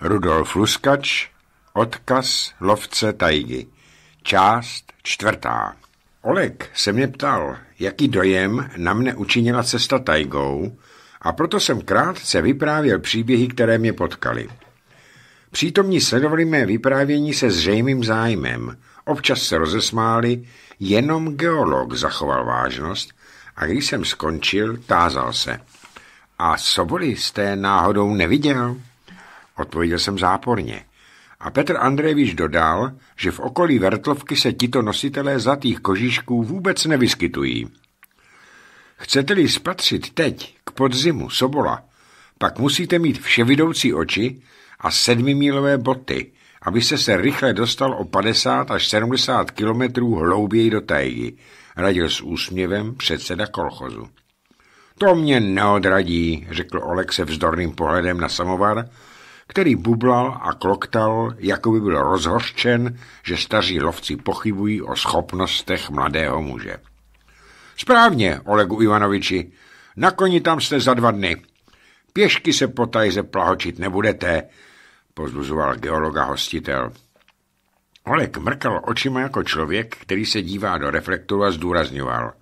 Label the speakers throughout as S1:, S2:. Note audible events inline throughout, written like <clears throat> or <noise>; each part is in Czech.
S1: Rudolf Luskač, Odkaz lovce tajgy. Část čtvrtá. Olek se mě ptal, jaký dojem na mne učinila cesta tajgou a proto jsem krátce vyprávěl příběhy, které mě potkali. Přítomní sledovali mé vyprávění se zřejmým zájmem. Občas se rozesmáli, jenom geolog zachoval vážnost a když jsem skončil, tázal se. A Soboli jste náhodou neviděl? Odpověděl jsem záporně. A Petr Andrejevič dodal, že v okolí Vertlovky se tito nositelé zlatých kožíšků vůbec nevyskytují. Chcete-li spatřit teď, k podzimu, sobola, pak musíte mít vševidoucí oči a sedmimílové boty, se se rychle dostal o 50 až 70 kilometrů hlouběji do tajgy, radil s úsměvem předseda kolchozu. To mě neodradí, řekl Olek se vzdorným pohledem na samovar který bublal a kloktal, jako by byl rozhořčen, že staří lovci pochybují o schopnostech mladého muže. Správně, Olegu Ivanoviči, na koni tam jste za dva dny. Pěšky se po tajze plahočit nebudete, pozbuzoval geologa hostitel. Olek mrkal očima jako člověk, který se dívá do reflektoru a zdůrazňoval.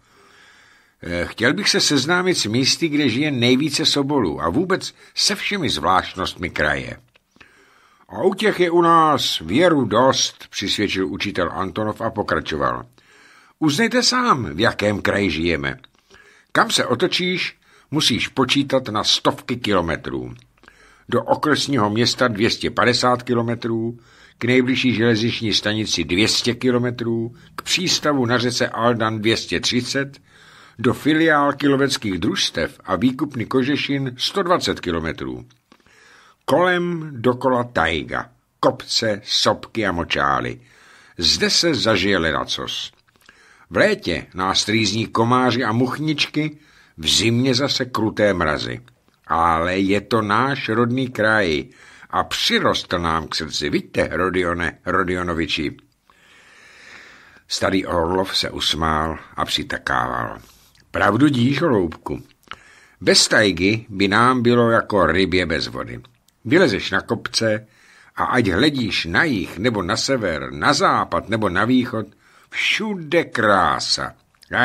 S1: Eh, chtěl bych se seznámit s místy, kde žije nejvíce sobolů a vůbec se všemi zvláštnostmi kraje. A u těch je u nás věru dost, přisvědčil učitel Antonov a pokračoval. Uznejte sám, v jakém kraji žijeme. Kam se otočíš, musíš počítat na stovky kilometrů. Do okresního města 250 kilometrů, k nejbližší železniční stanici 200 kilometrů, k přístavu na řece Aldan 230, do filiálky loveckých družstev a výkupny kožešin 120 kilometrů. Kolem dokola tajga, kopce, sopky a močály. Zde se zažije ledacos. V létě nás trýzní komáři a muchničky, v zimě zase kruté mrazy. Ale je to náš rodný kraj a přirostl nám k srdci. Vidíte, Rodione, Rodionoviči. Starý Orlov se usmál a přitakával. Pravdu díš, Holoubku. Bez tajgy by nám bylo jako rybě bez vody. Vylezeš na kopce a ať hledíš na jich nebo na sever, na západ, nebo na východ, všude krása.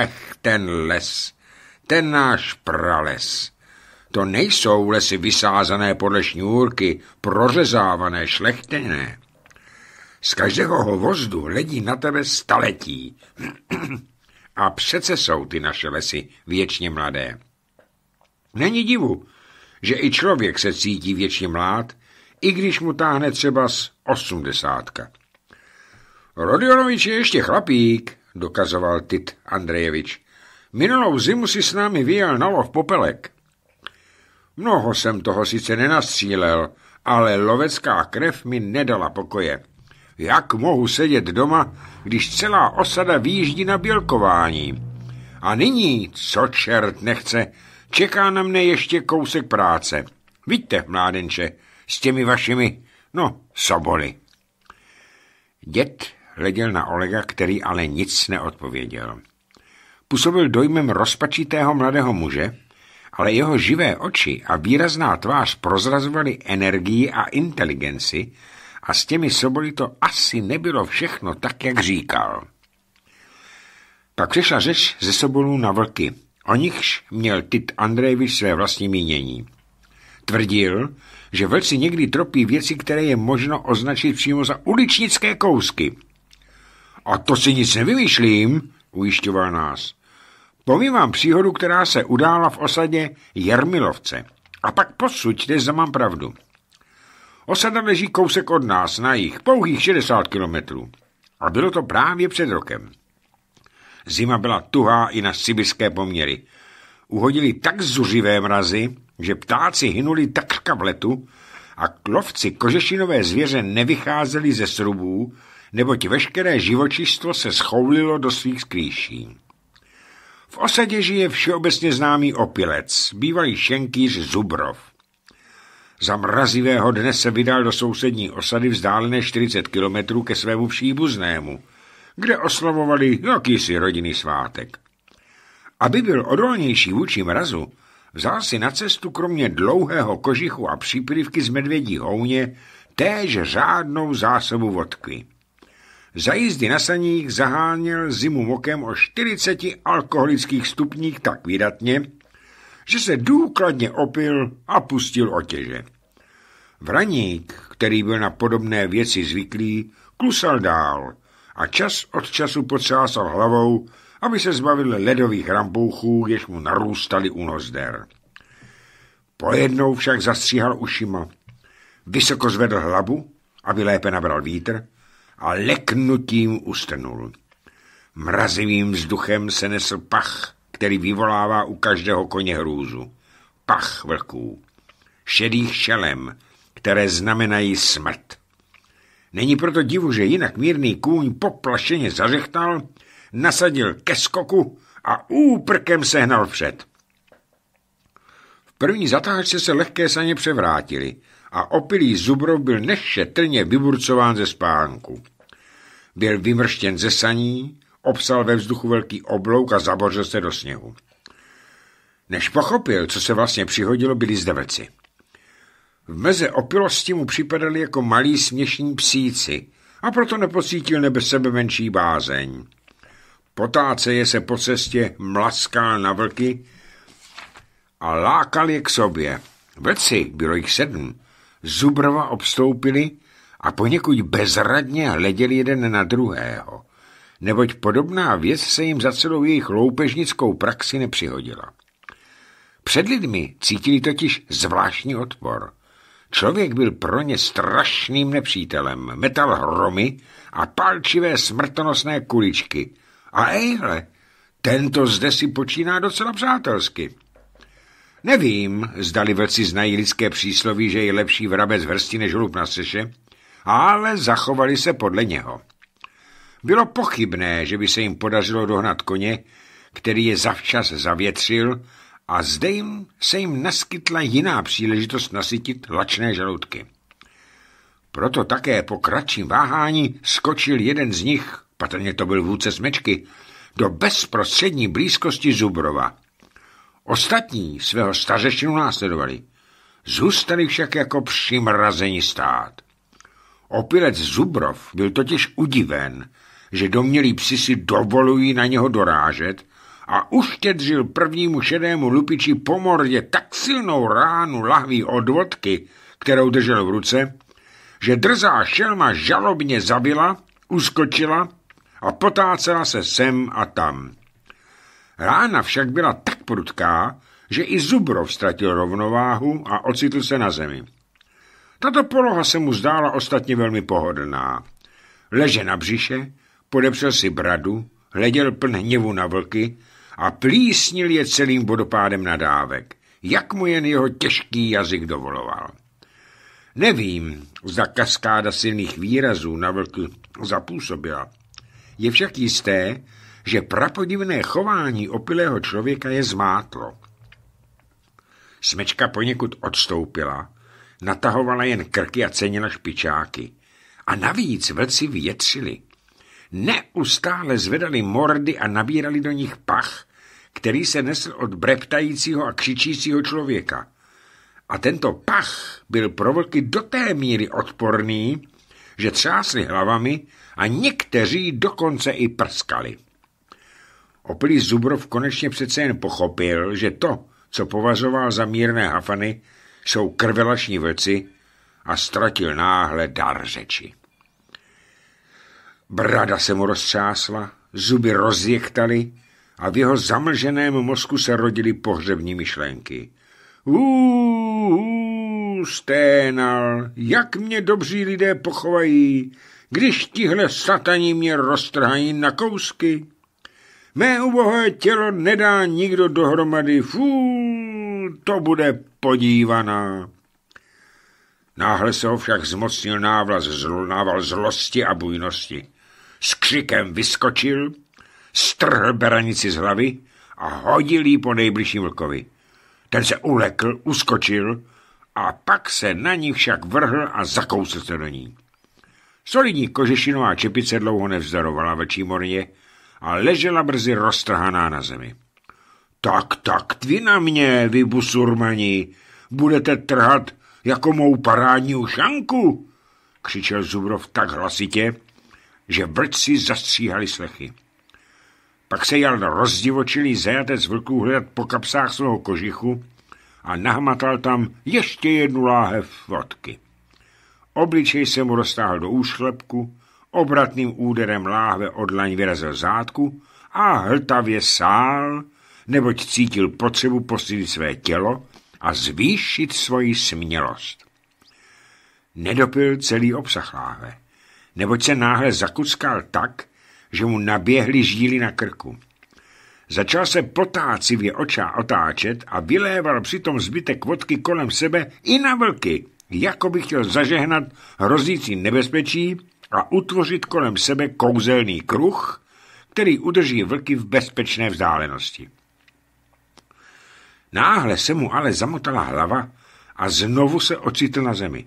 S1: Ech, ten les, ten náš prales. To nejsou lesy vysázané podle šňůrky, prořezávané, šlechtené. Z každého hovozdu hledí na tebe staletí. <clears throat> A přece jsou ty naše lesy věčně mladé. Není divu, že i člověk se cítí věčně mlád, i když mu táhne třeba z osmdesátka. Rodionovič je ještě chlapík, dokazoval Tit Andrejevič. Minulou zimu si s námi vyjel na lov popelek. Mnoho jsem toho sice nenastřílel, ale lovecká krev mi nedala pokoje. Jak mohu sedět doma, když celá osada výjíždí na bělkování? A nyní, co čert nechce, Čeká na mne ještě kousek práce. Vidíte, mládenče, s těmi vašimi, no, soboly. Dět hleděl na Olega, který ale nic neodpověděl. Působil dojmem rozpačitého mladého muže, ale jeho živé oči a výrazná tvář prozrazovaly energii a inteligenci a s těmi soboly to asi nebylo všechno tak, jak říkal. Pak přišla řeč ze sobolů na vlky – O nichž měl Tit Andrejevič své vlastní mínění. Tvrdil, že vlci někdy tropí věci, které je možno označit přímo za uličnické kousky. A to si nic nevymýšlím, ujišťoval nás. Povím vám příhodu, která se udála v osadě Jermilovce. A pak posuďte, zda mám pravdu. Osada leží kousek od nás, na jich, pouhých 60 kilometrů. A bylo to právě před rokem. Zima byla tuhá i na sibirské poměry. Uhodili tak zuřivé mrazy, že ptáci hynuli takřka v letu a klovci kožešinové zvěře nevycházeli ze srubů, neboť veškeré živočištvo se schoulilo do svých skrýší. V osadě žije všeobecně známý opilec, bývalý šenkýř Zubrov. Za mrazivého dne se vydal do sousední osady vzdálené 40 kilometrů ke svému příbuznému – kde oslavovali jakýsi rodinný svátek. Aby byl odolnější vůči mrazu, vzal si na cestu kromě dlouhého kožichu a přípravky z medvědí houně též řádnou zásobu vodky. Za jízdy na saních zaháněl zimu mokem o 40 alkoholických stupních tak výdatně, že se důkladně opil a pustil otěže. Vraník, který byl na podobné věci zvyklý, klusal dál, a čas od času potřásal hlavou, aby se zbavil ledových rampouchů, jež mu narůstaly u nozder. Pojednou však zastříhal ušima. Vysoko zvedl hlavu, aby lépe nabral vítr, a leknutím ustrnul. Mrazivým vzduchem se nesl pach, který vyvolává u každého koně hrůzu. Pach vlků. Šedých šelem, které znamenají smrt. Není proto divu, že jinak mírný kůň poplašeně zařechtal, nasadil ke skoku a úprkem sehnal před. V první zatáčce se lehké saně převrátily a opilý Zubrov byl nešetrně vyburcován ze spánku. Byl vymrštěn ze saní, obsal ve vzduchu velký oblouk a zabořil se do sněhu. Než pochopil, co se vlastně přihodilo, byli zdeveci. V meze opilosti mu připadali jako malí směšní psíci a proto nepocítil nebe sebe menší bázeň. je se po cestě mlaskal na vlky a lákal je k sobě. Vlci, bylo jich sedm, zubrva obstoupili a poněkud bezradně hleděli jeden na druhého, neboť podobná věc se jim za celou jejich loupežnickou praxi nepřihodila. Před lidmi cítili totiž zvláštní odpor – Člověk byl pro ně strašným nepřítelem. Metal hromy a palčivé smrtonosné kuličky. A ejhle, tento zde si počíná docela přátelsky. Nevím, zdali vlci znají lidské přísloví, že je lepší vrabec vrsti než hlub na seše, ale zachovali se podle něho. Bylo pochybné, že by se jim podařilo dohnat koně, který je zavčas zavětřil a zde jim se jim naskytla jiná příležitost nasytit lačné žaludky. Proto také po kratším váhání skočil jeden z nich, patrně to byl vůdce smečky, do bezprostřední blízkosti Zubrova. Ostatní svého stařešinu následovali. Zůstali však jako přimrazeni stát. Opilec Zubrov byl totiž udiven, že domělí psi si dovolují na něho dorážet a uštědřil prvnímu šedému lupiči po mordě tak silnou ránu lahví od vodky, kterou držel v ruce, že drzá šelma žalobně zabila, uskočila a potácela se sem a tam. Rána však byla tak prudká, že i Zubrov ztratil rovnováhu a ocitl se na zemi. Tato poloha se mu zdála ostatně velmi pohodlná. Leže na břiše, podepřel si bradu, hleděl pln hněvu na vlky a plísnil je celým vodopádem nadávek, jak mu jen jeho těžký jazyk dovoloval. Nevím, zda kaskáda silných výrazů na vlky zapůsobila. Je však jisté, že prapodivné chování opilého člověka je zmátlo. Smečka poněkud odstoupila, natahovala jen krky a cenila špičáky. A navíc vlci větřili. Neustále zvedali mordy a nabírali do nich pach, který se nesl od breptajícího a křičícího člověka. A tento pach byl pro vlky do té míry odporný, že třásli hlavami a někteří dokonce i prskali. Opilý Zubrov konečně přece jen pochopil, že to, co považoval za mírné hafany, jsou krvelační vlci a ztratil náhle dar řeči. Brada se mu roztřásla, zuby rozjechtaly, a v jeho zamlženém mozku se rodily pohřební myšlenky. Uuuu, sténal, jak mě dobří lidé pochovají, když tihle satani mě roztrhají na kousky. Mé ubohé tělo nedá nikdo dohromady, fú, to bude podívaná. Náhle se ho však zmocnil návlas, zlunával zlosti a bujnosti. S křikem vyskočil strhl beranici z hlavy a hodil ji po nejbližším vlkovi. Ten se ulekl, uskočil a pak se na ní však vrhl a zakousl se do ní. Solidní kožešinová čepice dlouho nevzdarovala ve morně a ležela brzy roztrhaná na zemi. Tak, tak, tvi na mě, vy busurmani, budete trhat jako mou parádní ušanku! křičel Zubrov tak hlasitě, že vrci zastříhali slechy. Pak se jel rozdivočilý zajatec vlků hledat po kapsách svého kožichu a nahmatal tam ještě jednu láhev vodky. Obličej se mu roztáhl do úšlepku, obratným úderem láhve odlaň vyrazil zátku a hltavě sál, neboť cítil potřebu posílit své tělo a zvýšit svoji smělost. Nedopil celý obsah láhve, neboť se náhle zakuckal tak, že mu naběhly žíly na krku. Začal se potácivě oča otáčet a vyléval přitom zbytek vodky kolem sebe i na vlky, jako by chtěl zažehnat hrozící nebezpečí a utvořit kolem sebe kouzelný kruh, který udrží vlky v bezpečné vzdálenosti. Náhle se mu ale zamotala hlava a znovu se ocitl na zemi.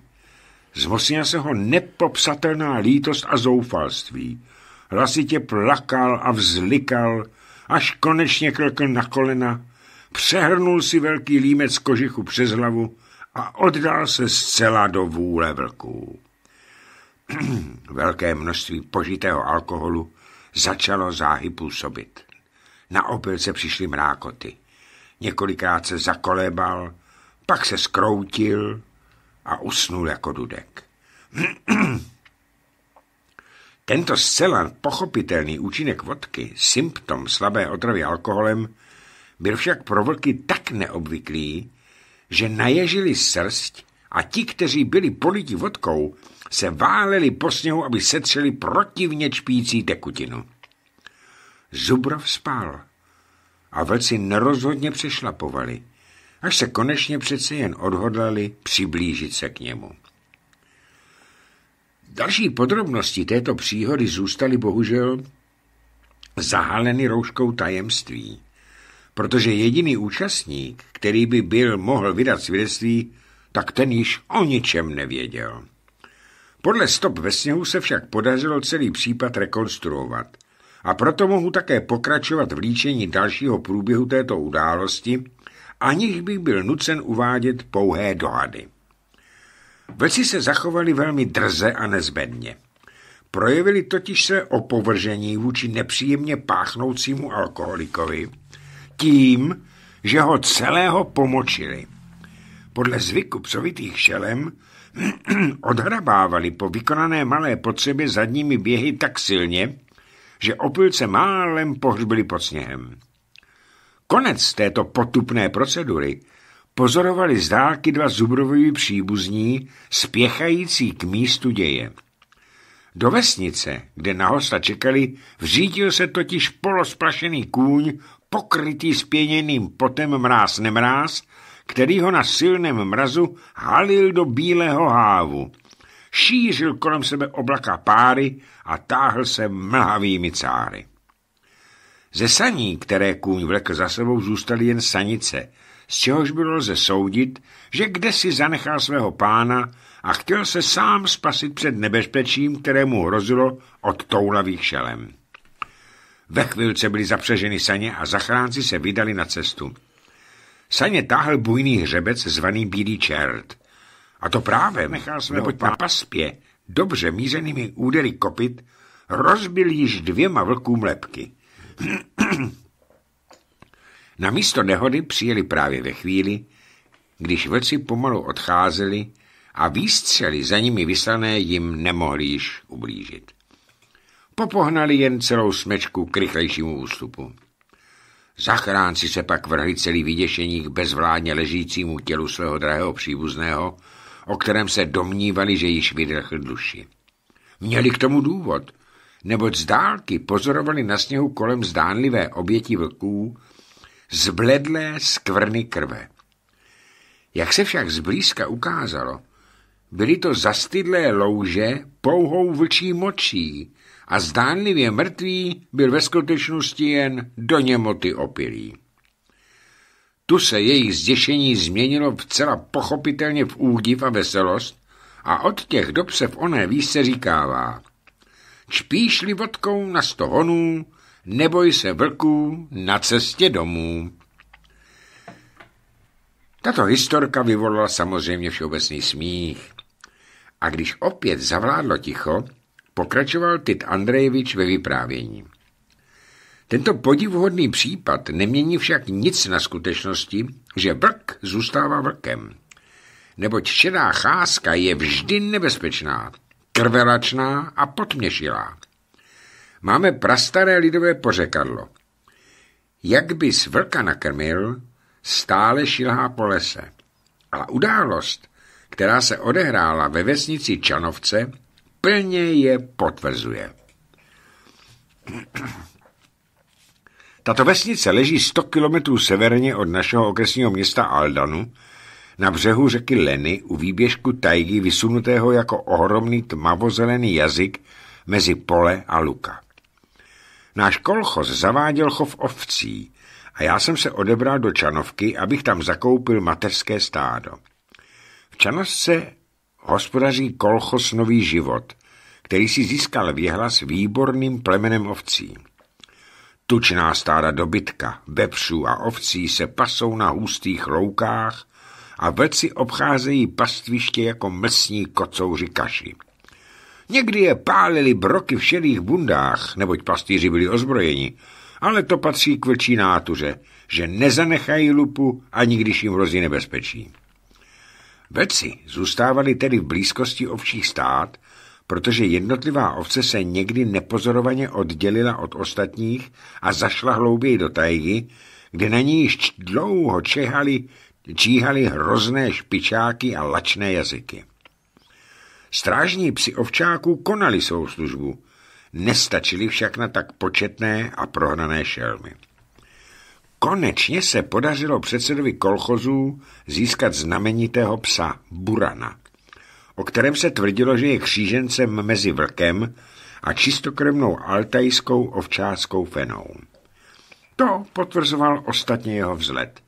S1: Zmocnila se ho nepopsatelná lítost a zoufalství hlasitě plakal a vzlikal, až konečně klekl na kolena, přehrnul si velký límec kožichu přes hlavu a oddal se zcela do vůle vlků. <clears throat> Velké množství požitého alkoholu začalo záhy působit. Na opilce přišly mrákoty. Několikrát se zakolébal, pak se skroutil a usnul jako dudek. <clears throat> Tento zcela pochopitelný účinek vodky, symptom slabé otravy alkoholem, byl však pro vlky tak neobvyklý, že naježili srst a ti, kteří byli politi vodkou, se váleli po sněhu, aby setřeli protivně čpící tekutinu. Zubrov spál a vlci nerozhodně přešlapovali, až se konečně přece jen odhodlali přiblížit se k němu. Další podrobnosti této příhody zůstaly bohužel zahaleny rouškou tajemství, protože jediný účastník, který by byl mohl vydat svědectví, tak ten již o ničem nevěděl. Podle stop ve sněhu se však podařilo celý případ rekonstruovat a proto mohu také pokračovat v líčení dalšího průběhu této události, aniž bych byl nucen uvádět pouhé dohady. Vlci se zachovali velmi drze a nezbedně. Projevili totiž své opovržení vůči nepříjemně páchnoucímu alkoholikovi tím, že ho celého pomočili. Podle zvyku psovitých šelem <clears throat> odhrabávali po vykonané malé potřebě zadními běhy tak silně, že opilce málem pohřbili pod sněhem. Konec této potupné procedury pozorovali z dálky dva zubrovoví příbuzní, spěchající k místu děje. Do vesnice, kde na hosta čekali, vřítil se totiž polosplašený kůň, pokrytý spěněným potem mráz nemráz, který ho na silném mrazu halil do bílého hávu. Šířil kolem sebe oblaka páry a táhl se mlhavými cáry. Ze saní, které kůň vlekl za sebou, zůstaly jen sanice – z čehož bylo lze soudit, že kde si zanechal svého pána a chtěl se sám spasit před nebezpečím, kterému hrozilo od toulavých šelem. Ve chvilce byly zapřeženy saně a zachránci se vydali na cestu. Saně táhl bujný hřebec zvaný Bílý čert. A to právě nechal své neboť na paspě, dobře mířenými údery kopit, rozbil již dvěma vlkům lepky. <clears throat> Na místo nehody přijeli právě ve chvíli, když vlci pomalu odcházeli a výstřely za nimi vyslané jim nemohli již ublížit. Popohnali jen celou smečku k rychlejšímu ústupu. Zachránci se pak vrhli celý vyděšení k bezvládně ležícímu tělu svého drahého příbuzného, o kterém se domnívali, že již vydrchl duši. Měli k tomu důvod, neboť z dálky pozorovali na sněhu kolem zdánlivé oběti vlků, zbledlé skvrny krve. Jak se však zblízka ukázalo, byly to zastydlé louže pouhou vlčí močí a zdánlivě mrtvý byl ve skutečnosti jen do němoty opilý. Tu se jejich zděšení změnilo vcela pochopitelně v údiv a veselost a od těch dob se v oné výse říkává čpíšli vodkou na sto honů, neboj se vlků na cestě domů. Tato historka vyvolala samozřejmě všeobecný smích. A když opět zavládlo ticho, pokračoval Tit Andrejevič ve vyprávění. Tento podivuhodný případ nemění však nic na skutečnosti, že vlk zůstává vlkem. Neboť šedá cházka je vždy nebezpečná, krvelačná a potměšilá. Máme prastaré lidové pořekadlo. Jak bys vlka nakrmil, stále šilhá po lese. A událost, která se odehrála ve vesnici Čanovce, plně je potvrzuje. Tato vesnice leží 100 kilometrů severně od našeho okresního města Aldanu, na břehu řeky Leny u výběžku tajgy vysunutého jako ohromný tmavozelený jazyk mezi pole a luka. Náš kolchoz zaváděl chov ovcí a já jsem se odebral do Čanovky, abych tam zakoupil mateřské stádo. V Čanovce hospodaří kolchoz Nový život, který si získal věhlas výborným plemenem ovcí. Tučná stáda dobytka, vepřů a ovcí se pasou na hustých loukách a vlci obcházejí pastviště jako mlsní kocouři kaši. Někdy je pálili broky v šedých bundách, neboť pastýři byli ozbrojeni, ale to patří k vlčí nátuře, že nezanechají lupu, ani když jim hrozí nebezpečí. Veci zůstávali tedy v blízkosti ovčích stát, protože jednotlivá ovce se někdy nepozorovaně oddělila od ostatních a zašla hlouběji do tajgy, kde na ní již dlouho čehali, číhali hrozné špičáky a lačné jazyky. Strážní psi ovčáků konali svou službu, nestačili však na tak početné a prohnané šelmy. Konečně se podařilo předsedovi kolchozů získat znamenitého psa Burana, o kterém se tvrdilo, že je křížencem mezi vlkem a čistokrevnou altajskou ovčáckou fenou. To potvrzoval ostatně jeho vzhled.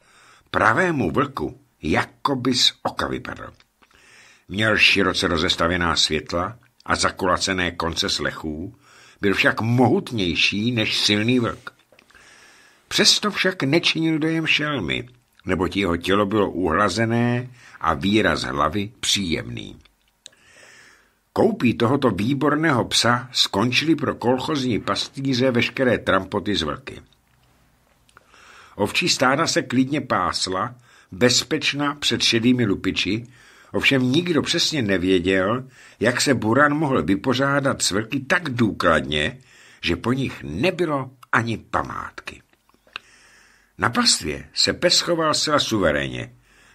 S1: Pravému vlku jakoby z oka vypadl. Měl široce rozestavěná světla a zakulacené konce slechů, byl však mohutnější než silný vlk. Přesto však nečinil dojem šelmy, neboť jeho tělo bylo uhlazené a výraz hlavy příjemný. Koupí tohoto výborného psa skončili pro kolchozní pastýře veškeré trampoty z vlky. Ovčí stáda se klidně pásla, bezpečná před šedými lupiči, Ovšem nikdo přesně nevěděl, jak se Buran mohl vypořádat s vlky tak důkladně, že po nich nebylo ani památky. Na pastvě se pes choval zcela suverénně,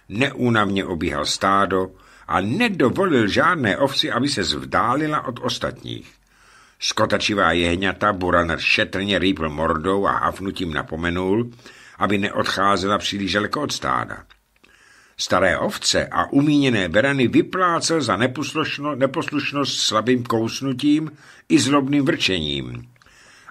S1: neúnavně obíhal stádo a nedovolil žádné ovci, aby se zvdálila od ostatních. Skotačivá jehňata Buraner šetrně rýpl mordou a hafnutím napomenul, aby neodcházela příliš daleko od stáda. Staré ovce a umíněné berany vyplácel za neposlušnost slabým kousnutím i zlobným vrčením.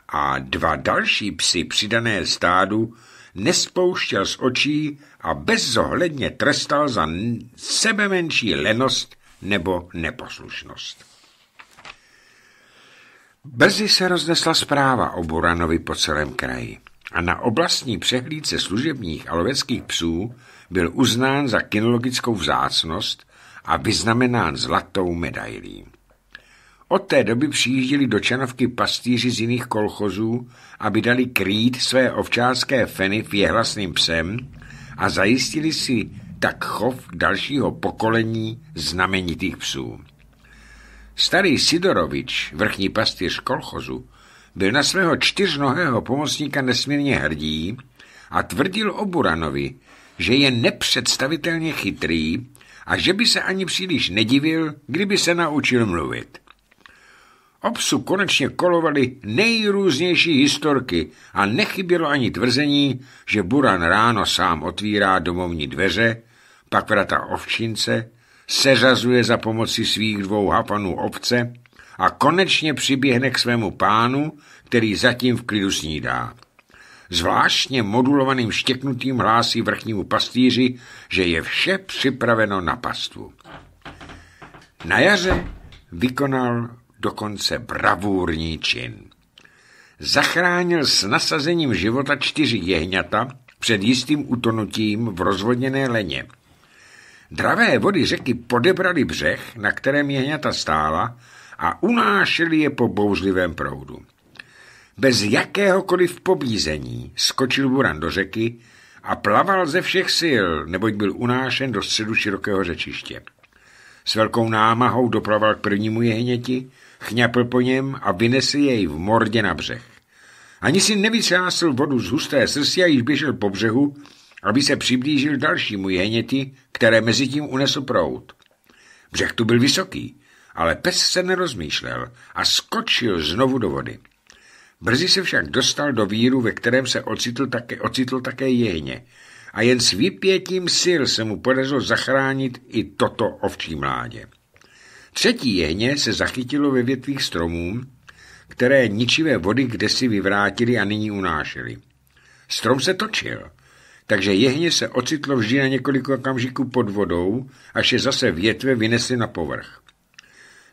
S1: A dva další psy přidané stádu nespouštěl z očí a bezohledně trestal za sebe menší lenost nebo neposlušnost. Brzy se roznesla zpráva o Buranovi po celém kraji a na oblastní přehlídce služebních a loveckých psů byl uznán za kinologickou vzácnost a vyznamenán zlatou medailí. Od té doby přijížděli do Čanovky pastýři z jiných kolchozů, aby dali krýt své ovčářské feny věhlasným psem a zajistili si tak chov dalšího pokolení znamenitých psů. Starý Sidorovič, vrchní pastýř kolchozu, byl na svého čtyřnohého pomocníka nesmírně hrdý a tvrdil o Buranovi, že je nepředstavitelně chytrý a že by se ani příliš nedivil, kdyby se naučil mluvit. Obsu konečně kolovaly nejrůznější historky a nechybělo ani tvrzení, že Buran ráno sám otvírá domovní dveře, pak vrata ovčince, seřazuje za pomoci svých dvou hapanů obce a konečně přiběhne k svému pánu, který zatím v klidu snídá zvláštně modulovaným štěknutým hlásí vrchnímu pastýři, že je vše připraveno na pastvu. Na jaře vykonal dokonce bravůrní čin. Zachránil s nasazením života čtyři jehňata před jistým utonutím v rozvodněné leně. Dravé vody řeky podebrali břeh, na kterém jehňata stála a unášeli je po bouřlivém proudu. Bez jakéhokoliv pobízení skočil Buran do řeky a plaval ze všech sil, neboť byl unášen do středu širokého řečiště. S velkou námahou doplaval k prvnímu jehněti, chňapl po něm a vynesl jej v mordě na břeh. Ani si nevytřásl vodu z husté srsti a již běžel po břehu, aby se přiblížil dalšímu jehněti, které mezi tím unesl prout. Břeh tu byl vysoký, ale pes se nerozmýšlel a skočil znovu do vody. Brzy se však dostal do víru, ve kterém se ocitl také, ocitl také jehně. A jen s vypětím sil se mu podařilo zachránit i toto ovčí mládě. Třetí jehně se zachytilo ve větvích stromů, které ničivé vody kde si vyvrátili a nyní unášeli. Strom se točil, takže jehně se ocitlo vždy na několik okamžiků pod vodou, až je zase větve vynesly na povrch.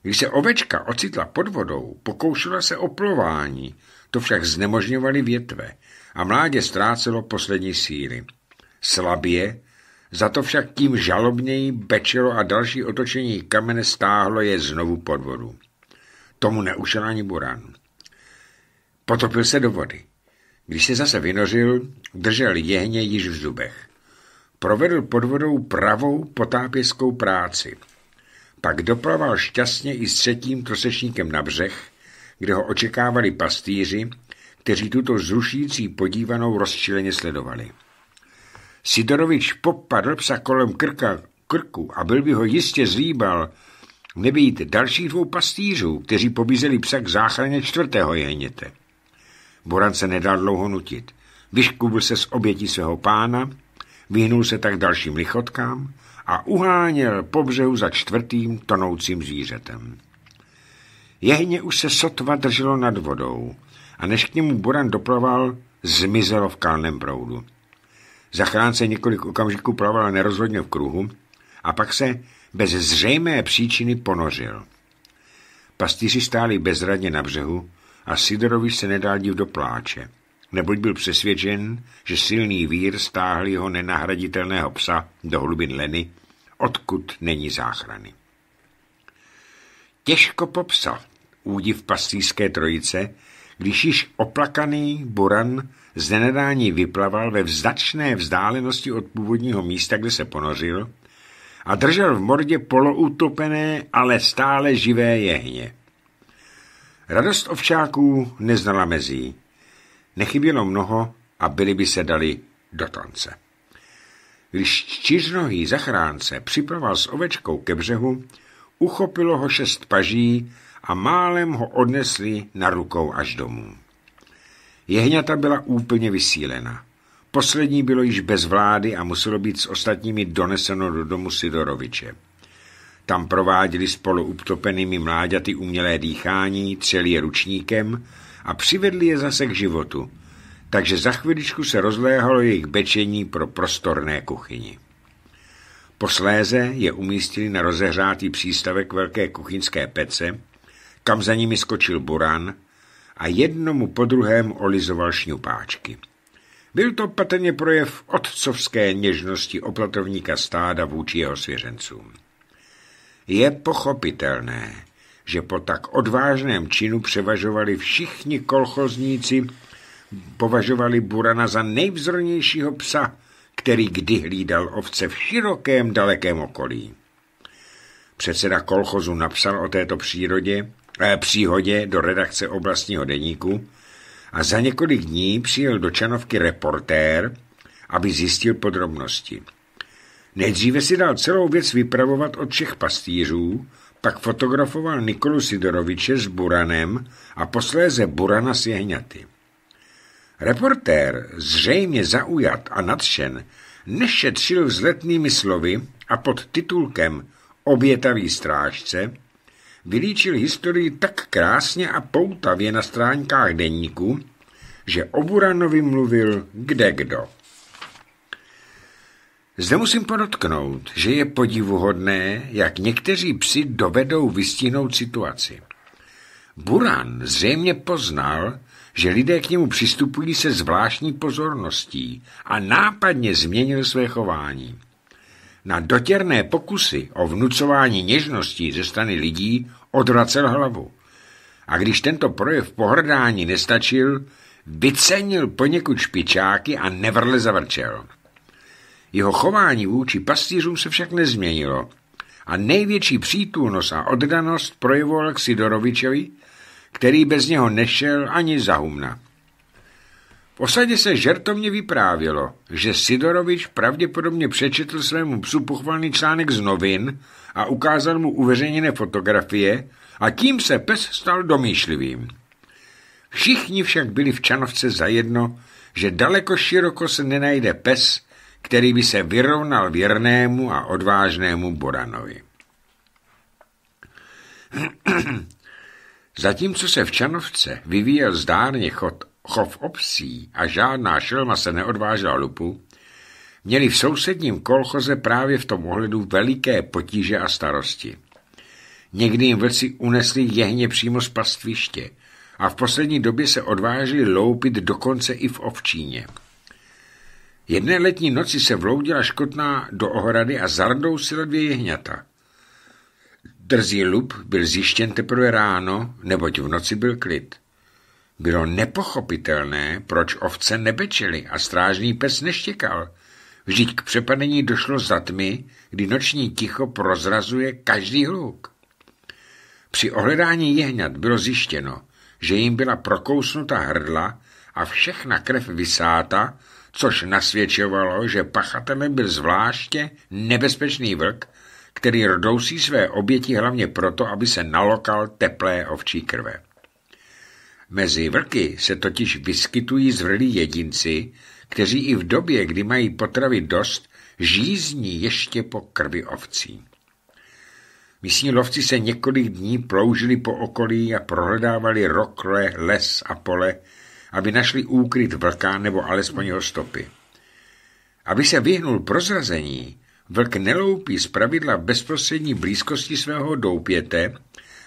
S1: Když se ovečka ocitla pod vodou, pokoušela se o plování, to však znemožňovaly větve a mládě ztrácelo poslední síly. Slabě, za to však tím žalobněji bečelo a další otočení kamene stáhlo je znovu pod vodu. Tomu neušel ani Buran. Potopil se do vody. Když se zase vynořil, držel jehně již v zubech. Provedl pod vodou pravou potápěskou práci. Pak doplaval šťastně i s třetím trosečníkem na břeh, kde ho očekávali pastýři, kteří tuto zrušící podívanou rozčileně sledovali. Sidorovič popadl psa kolem krka, krku a byl by ho jistě zlíbal, nebýt dalších dvou pastýřů, kteří pobízeli psa k záchraně čtvrtého jeněte. Boran se nedal dlouho nutit. Vyškubl se z obětí svého pána, vyhnul se tak dalším lichotkám a uháněl po břehu za čtvrtým tonoucím zvířetem. Jehně už se sotva drželo nad vodou a než k němu Boran doplaval, zmizelo v kalném proudu. Zachránce několik okamžiků plaval nerozhodně v kruhu a pak se bez zřejmé příčiny ponořil. Pastýři stáli bezradně na břehu a Sidorovi se nedal div do pláče, neboť byl přesvědčen, že silný vír stáhl jeho nenahraditelného psa do hlubin leny, odkud není záchrany těžko popsal údiv pastýské trojice, když již oplakaný Buran z nenadání vyplaval ve vzdačné vzdálenosti od původního místa, kde se ponořil, a držel v mordě poloutopené, ale stále živé jehně. Radost ovčáků neznala mezí. Nechybělo mnoho a byli by se dali do tance. Když čtyřnohý zachránce připraval s ovečkou ke břehu, Uchopilo ho šest paží a málem ho odnesli na rukou až domů. Jehňata byla úplně vysílena. Poslední bylo již bez vlády a muselo být s ostatními doneseno do domu Sidoroviče. Tam prováděli spolu uptopenými mláďaty umělé dýchání, třeli je ručníkem a přivedli je zase k životu, takže za chviličku se rozléhalo jejich bečení pro prostorné kuchyni. Posléze je umístili na rozehřátý přístavek velké kuchyňské pece, kam za nimi skočil Buran a jednomu po druhém olizoval šňupáčky. Byl to patrně projev otcovské něžnosti oplatovníka stáda vůči jeho svěřencům. Je pochopitelné, že po tak odvážném činu převažovali všichni kolchozníci, považovali Burana za nejvzornějšího psa, který kdy hlídal ovce v širokém dalekém okolí. Předseda kolchozu napsal o této přírodě, eh, příhodě do redakce oblastního deníku a za několik dní přijel do Čanovky reportér, aby zjistil podrobnosti. Nejdříve si dal celou věc vypravovat od všech pastýřů, pak fotografoval Nikolu Sidoroviče s Buranem a posléze Burana s jehňaty. Reportér, zřejmě zaujat a nadšen, nešetřil vzletnými slovy a pod titulkem Obětavý strážce vylíčil historii tak krásně a poutavě na stránkách denníku, že o Buranovi mluvil kde kdo. Zde musím podotknout, že je podivuhodné, jak někteří psi dovedou vystihnout situaci. Buran zřejmě poznal, že lidé k němu přistupují se zvláštní pozorností a nápadně změnil své chování. Na dotěrné pokusy o vnucování něžností ze strany lidí odvracel hlavu. A když tento projev pohrdání nestačil, vycenil poněkud špičáky a nevrle zavrčel. Jeho chování vůči pastýřům se však nezměnilo a největší přítulnost a oddanost projevoval k Sidorovičovi, který bez něho nešel ani za humna. V osadě se žertovně vyprávělo, že Sidorovič pravděpodobně přečetl svému psu pochvalný článek z novin a ukázal mu uveřejněné fotografie a tím se pes stal domýšlivým. Všichni však byli v Čanovce zajedno, že daleko široko se nenajde pes, který by se vyrovnal věrnému a odvážnému Boranovi. <clears throat> Hm, hm, hm. Zatímco se v Čanovce vyvíjel zdárně chod, chov obsí a žádná šelma se neodvážela lupu, měli v sousedním kolchoze právě v tom ohledu veliké potíže a starosti. Někdy jim vlci unesli jehně přímo z pastviště a v poslední době se odvážili loupit dokonce i v ovčíně. Jedné letní noci se vloudila škotná do ohrady a zardousila dvě jehňata. Drzí lup byl zjištěn teprve ráno, neboť v noci byl klid. Bylo nepochopitelné, proč ovce nebečely a strážný pes neštěkal. Vždyť k přepadení došlo za tmy, kdy noční ticho prozrazuje každý hluk. Při ohledání jehňat bylo zjištěno, že jim byla prokousnuta hrdla a všechna krev vysáta, což nasvědčovalo, že pachatelem byl zvláště nebezpečný vlk, který rdousí své oběti hlavně proto, aby se nalokal teplé ovčí krve. Mezi vlky se totiž vyskytují zvrlí jedinci, kteří i v době, kdy mají potravy dost, žízní ještě po krvi ovcí. Místní lovci se několik dní ploužili po okolí a prohledávali rokle, les a pole, aby našli úkryt vlka nebo alespoň jeho stopy. Aby se vyhnul prozrazení, Vlk neloupí zpravidla v bezprostřední blízkosti svého doupěte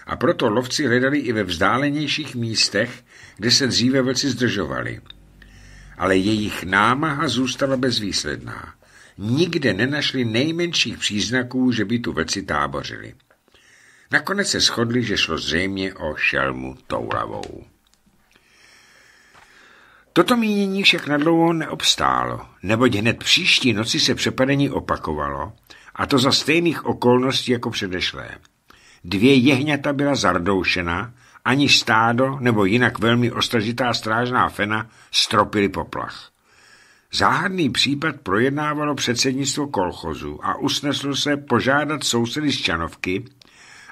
S1: a proto lovci hledali i ve vzdálenějších místech, kde se dříve vlci zdržovali. Ale jejich námaha zůstala bezvýsledná. Nikde nenašli nejmenších příznaků, že by tu vlci tábořili. Nakonec se shodli, že šlo zřejmě o šelmu toulavou. Toto mínění však nadlouho neobstálo, neboť hned příští noci se přepadení opakovalo, a to za stejných okolností jako předešlé. Dvě jehňata byla zardoušena, ani stádo nebo jinak velmi ostražitá strážná fena stropily poplach. Záhadný případ projednávalo předsednictvo kolchozu a usneslo se požádat sousedy z Čanovky,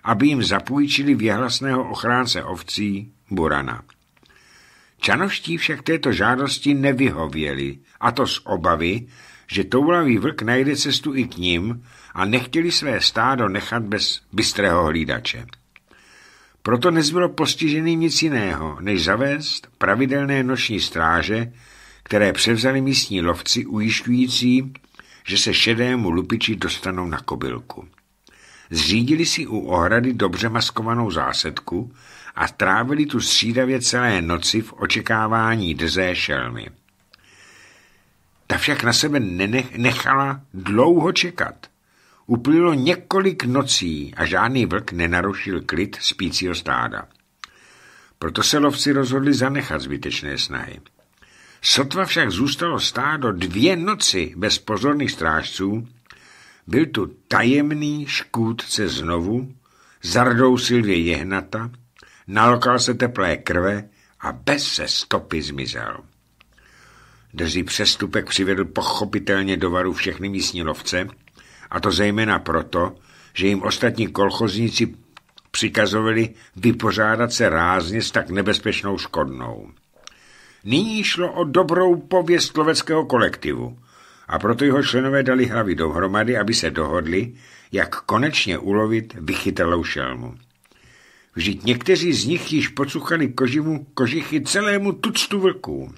S1: aby jim zapůjčili věhlasného ochránce ovcí Burana. Čanoští však této žádosti nevyhověli, a to z obavy, že toulavý vlk najde cestu i k ním a nechtěli své stádo nechat bez bystrého hlídače. Proto nezbylo postižený nic jiného, než zavést pravidelné noční stráže, které převzali místní lovci ujišťující, že se šedému lupiči dostanou na kobylku. Zřídili si u ohrady dobře maskovanou zásedku, a trávili tu střídavě celé noci v očekávání drzé šelmy. Ta však na sebe nechala dlouho čekat. Uplylo několik nocí a žádný vlk nenarušil klid spícího stáda. Proto se lovci rozhodli zanechat zbytečné snahy. Sotva však zůstalo stádo dvě noci bez pozorných strážců, byl tu tajemný škůdce znovu, zardousil je jehnata, nalokal se teplé krve a bez se stopy zmizel. Drzí přestupek přivedl pochopitelně do varu všechny místní lovce, a to zejména proto, že jim ostatní kolchozníci přikazovali vypořádat se rázně s tak nebezpečnou škodnou. Nyní šlo o dobrou pověst loveckého kolektivu a proto jeho členové dali hlavy dohromady, aby se dohodli, jak konečně ulovit vychytelou šelmu. Vždyť někteří z nich již pocuchali koživu, kožichy celému tuctu vlků.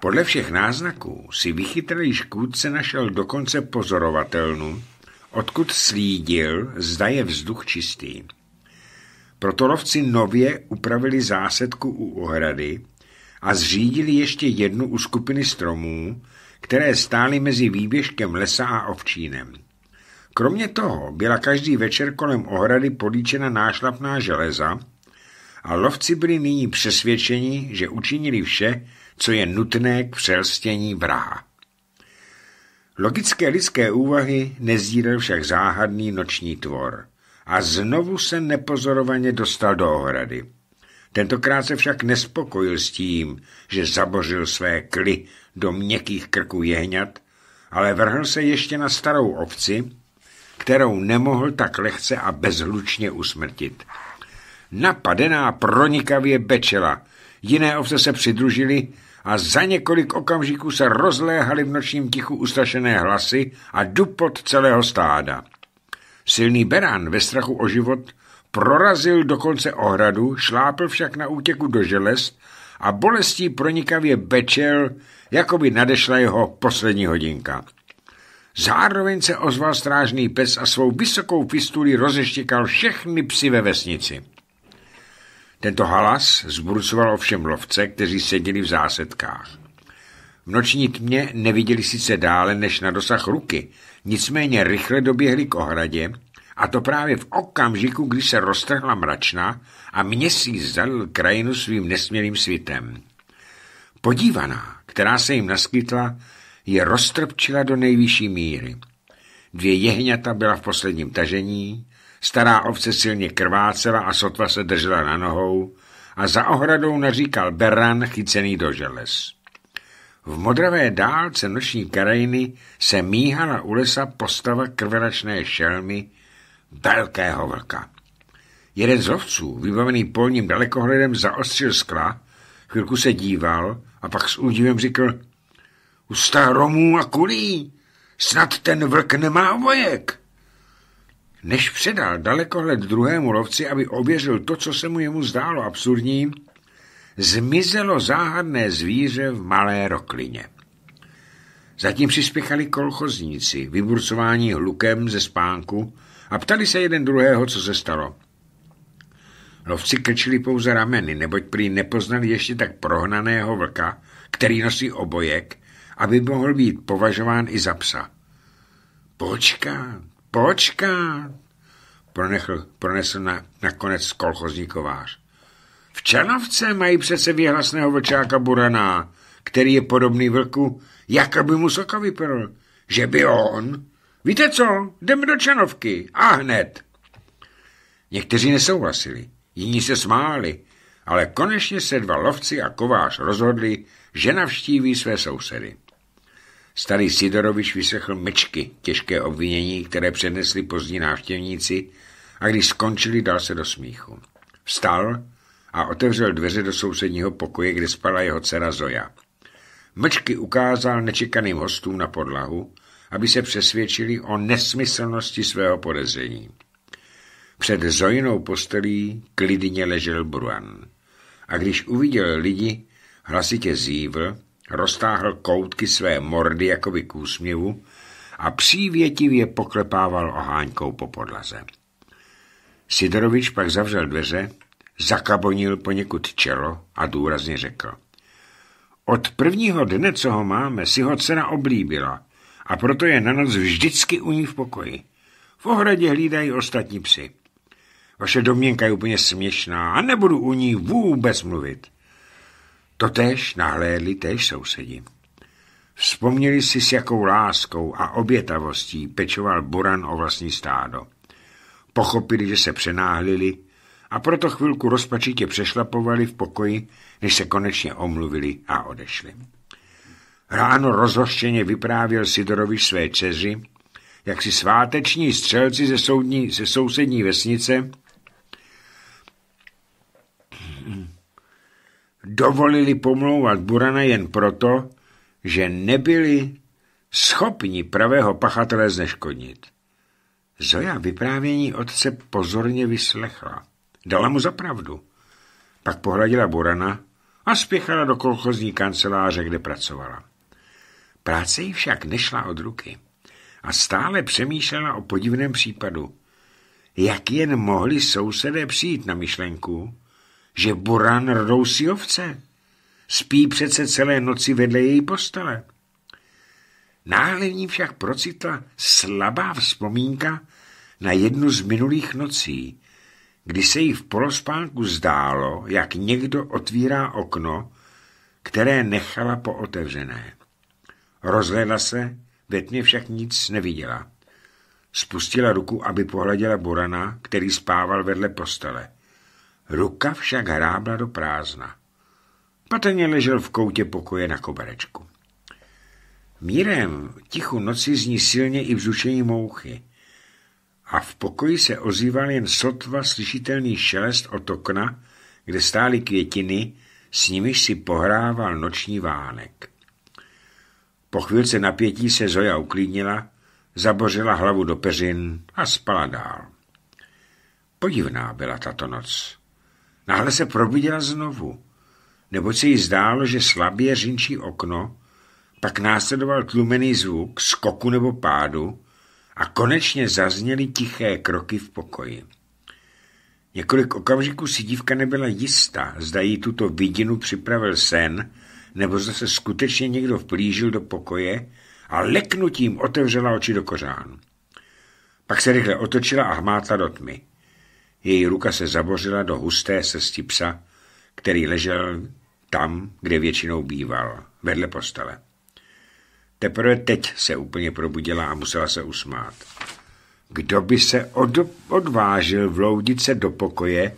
S1: Podle všech náznaků si vychytralý škůdce našel dokonce pozorovatelnu, odkud slídil, zda je vzduch čistý. Proto lovci nově upravili zásedku u ohrady a zřídili ještě jednu u skupiny stromů, které stály mezi výběžkem lesa a ovčínem. Kromě toho byla každý večer kolem ohrady políčena nášlapná železa a lovci byli nyní přesvědčeni, že učinili vše, co je nutné k přelstění vraha. Logické lidské úvahy nezdílel však záhadný noční tvor a znovu se nepozorovaně dostal do ohrady. Tentokrát se však nespokojil s tím, že zabořil své kly do měkkých krků jehňat, ale vrhl se ještě na starou ovci, kterou nemohl tak lehce a bezhlučně usmrtit. Napadená pronikavě bečela, jiné ovce se přidružili a za několik okamžiků se rozléhaly v nočním tichu ustrašené hlasy a dupot celého stáda. Silný berán ve strachu o život prorazil dokonce ohradu, šlápl však na útěku do želez a bolestí pronikavě bečel, jako by nadešla jeho poslední hodinka. Zároveň se ozval strážný pes a svou vysokou pistuli rozeštěkal všechny psy ve vesnici. Tento halas zburcoval ovšem lovce, kteří seděli v zásedkách. V noční tmě neviděli sice dále než na dosah ruky, nicméně rychle doběhli k ohradě, a to právě v okamžiku, kdy se roztrhla mračna a měsíc zalil krajinu svým nesmělým svitem. Podívaná, která se jim naskytla, je roztrpčila do nejvyšší míry. Dvě jehňata byla v posledním tažení, stará ovce silně krvácela a sotva se držela na nohou a za ohradou naříkal beran chycený do želez. V modravé dálce noční krajiny se míhala u lesa postava krvelačné šelmy velkého vlka. Jeden z lovců, vybavený polním dalekohledem, zaostřil skla, chvilku se díval a pak s údivem řekl, u staromů a Kulí. Snad ten vlk nemá vojek. Než předal dalekohled druhému lovci, aby ověřil to, co se mu jemu zdálo absurdní, zmizelo záhadné zvíře v malé roklině. Zatím přispěchali kolchozníci, vyburcování hlukem ze spánku a ptali se jeden druhého, co se stalo. Lovci krčili pouze rameny, neboť prý nepoznali ještě tak prohnaného vlka, který nosí obojek aby mohl být považován i za psa. Počká, počká, pronechl, pronesl na, nakonec kolchozní kovář. V Čanovce mají přece výhlasného vlčáka Buraná, který je podobný vlku, jak by mu soka vyprl. Že by on? Víte co? Jdeme do Čanovky. A hned. Někteří nesouhlasili, jiní se smáli, ale konečně se dva lovci a kovář rozhodli, že navštíví své sousedy. Starý Sidorovič vyslechl mečky těžké obvinění, které přednesli pozdní návštěvníci a když skončili, dal se do smíchu. Vstal a otevřel dveře do sousedního pokoje, kde spala jeho dcera Zoja. Mečky ukázal nečekaným hostům na podlahu, aby se přesvědčili o nesmyslnosti svého podezření. Před Zojinou postelí klidně ležel Bruan. A když uviděl lidi, hlasitě zívl Roztáhl koutky své mordy jakoby k úsměvu a přívětivě poklepával oháňkou po podlaze. Sidorovič pak zavřel dveře, zakabonil poněkud čelo a důrazně řekl. Od prvního dne, co ho máme, si ho dcera oblíbila a proto je na noc vždycky u ní v pokoji. V ohradě hlídají ostatní psy. Vaše domněnka je úplně směšná a nebudu u ní vůbec mluvit. Totéž nahlédli též sousedi. Vzpomněli si, s jakou láskou a obětavostí pečoval Buran o vlastní stádo. Pochopili, že se přenáhlili a proto chvilku rozpačitě přešlapovali v pokoji, než se konečně omluvili a odešli. Ráno rozhoštěně vyprávěl Sidorovi své dceři, jak si sváteční střelci ze, soudní, ze sousední vesnice dovolili pomlouvat Burana jen proto, že nebyli schopni pravého pachatele zneškodnit. Zoja vyprávění otce pozorně vyslechla. Dala mu zapravdu. Pak pohladila Burana a spěchala do kolchozní kanceláře, kde pracovala. Práce jí však nešla od ruky a stále přemýšlela o podivném případu. Jak jen mohli sousedé přijít na myšlenku, že Buran rdou si ovce. Spí přece celé noci vedle její postele. Náhle ní však procitla slabá vzpomínka na jednu z minulých nocí, kdy se jí v polospánku zdálo, jak někdo otvírá okno, které nechala pootevřené. Rozhledla se, ve tmě však nic neviděla. Spustila ruku, aby pohleděla Burana, který spával vedle postele. Ruka však hrábla do prázdna. Patrně ležel v koutě pokoje na koberečku. Mírem tichu noci zní silně i vzrušení mouchy a v pokoji se ozýval jen sotva slyšitelný šelest od okna, kde stály květiny, s nimiž si pohrával noční vánek. Po chvilce napětí se Zoja uklidnila, zabořila hlavu do peřin a spala dál. Podivná byla tato noc. Náhle no se probudila znovu, neboť se jí zdálo, že slabě řinčí okno, pak následoval tlumený zvuk, skoku nebo pádu a konečně zazněly tiché kroky v pokoji. Několik okamžiků si dívka nebyla jistá, zda jí tuto vidinu připravil sen, nebo zda se skutečně někdo vplížil do pokoje a leknutím otevřela oči do kořán. Pak se rychle otočila a hmátla do tmy. Její ruka se zabořila do husté srsti psa, který ležel tam, kde většinou býval, vedle postele. Teprve teď se úplně probudila a musela se usmát. Kdo by se od, odvážil vloudit se do pokoje,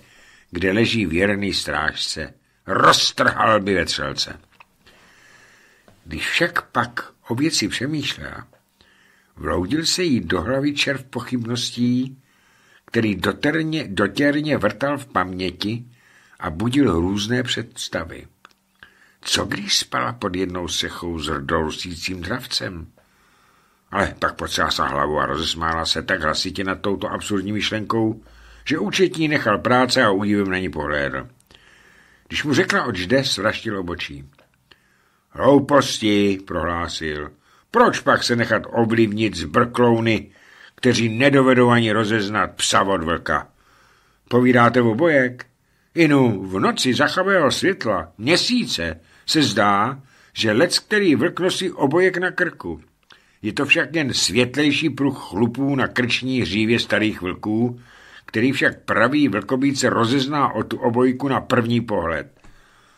S1: kde leží věrný strážce? Roztrhal by vetřelce. Když však pak o věci přemýšlela, vloudil se jí do hlavy červ pochybností, který doterně, dotěrně vrtal v paměti a budil různé představy. Co když spala pod jednou sechou s rdolusícím dravcem? Ale pak potřásla hlavu a rozesmála se tak hlasitě nad touto absurdní myšlenkou, že účetní nechal práce a údivem na ní pohlédl. Když mu řekla, oč jde, svraštil obočí. Hlouposti, prohlásil. Proč pak se nechat ovlivnit z brklouny, kteří nedovedou ani rozeznat psa od vlka. Povídáte o bojek? Inu, v noci zachavého světla, měsíce, se zdá, že lec, který vlk nosí obojek na krku. Je to však jen světlejší pruh chlupů na krční hřívě starých vlků, který však pravý vlkobíce rozezná o tu obojku na první pohled.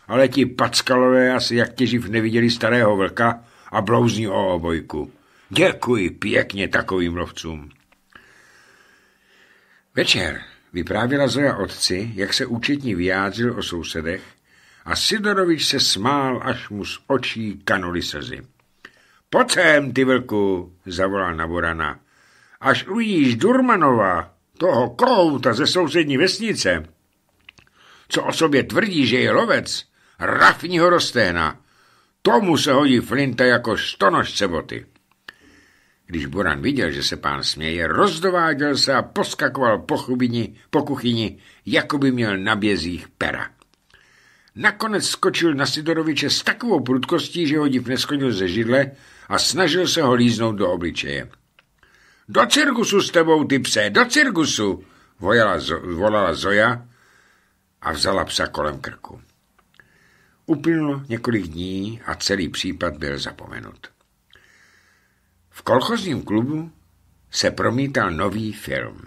S1: Ale ti packalové asi jak těživ neviděli starého vlka a blouzní o obojku. Děkuji pěkně takovým lovcům. Večer vyprávěla Zoja otci, jak se účetní vyjádřil o sousedech a Sidorovič se smál, až mu z očí kanuli slzy. Pojď sem, ty vlku, zavolal na Až uvidíš Durmanova, toho kouta ze sousední vesnice, co o sobě tvrdí, že je lovec, rafního rosténa, tomu se hodí flinta jako stonožce boty. Když Boran viděl, že se pán směje, rozdováděl se a poskakoval po, chubini, po kuchyni, jako by měl na bězích pera. Nakonec skočil na Sidoroviče s takovou prudkostí, že ho div neskonil ze židle a snažil se ho líznout do obličeje. Do cirkusu s tebou, ty pse, do cirkusu, vojala, volala Zoja a vzala psa kolem krku. Uplynulo několik dní a celý případ byl zapomenut. V kolchozním klubu se promítal nový film.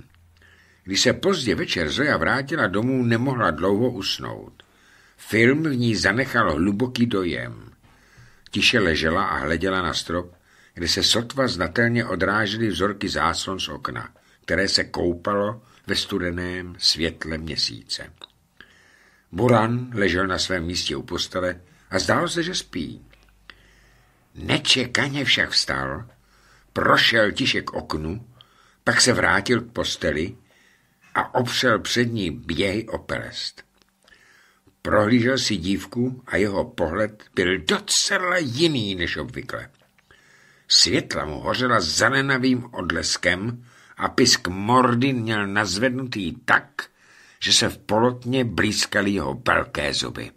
S1: Když se pozdě večer Zoja vrátila domů, nemohla dlouho usnout. Film v ní zanechal hluboký dojem. Tiše ležela a hleděla na strop, kde se sotva znatelně odrážely vzorky záslon z okna, které se koupalo ve studeném světle měsíce. Buran ležel na svém místě u postele a zdálo se, že spí. Nečekaně však vstal prošel tiše k oknu, pak se vrátil k posteli a opřel přední běhy o pelest. Prohlížel si dívku a jeho pohled byl docela jiný než obvykle. Světla mu hořela zanenavým odleskem a pisk mordy měl nazvednutý tak, že se v polotně blízkaly jeho velké zuby.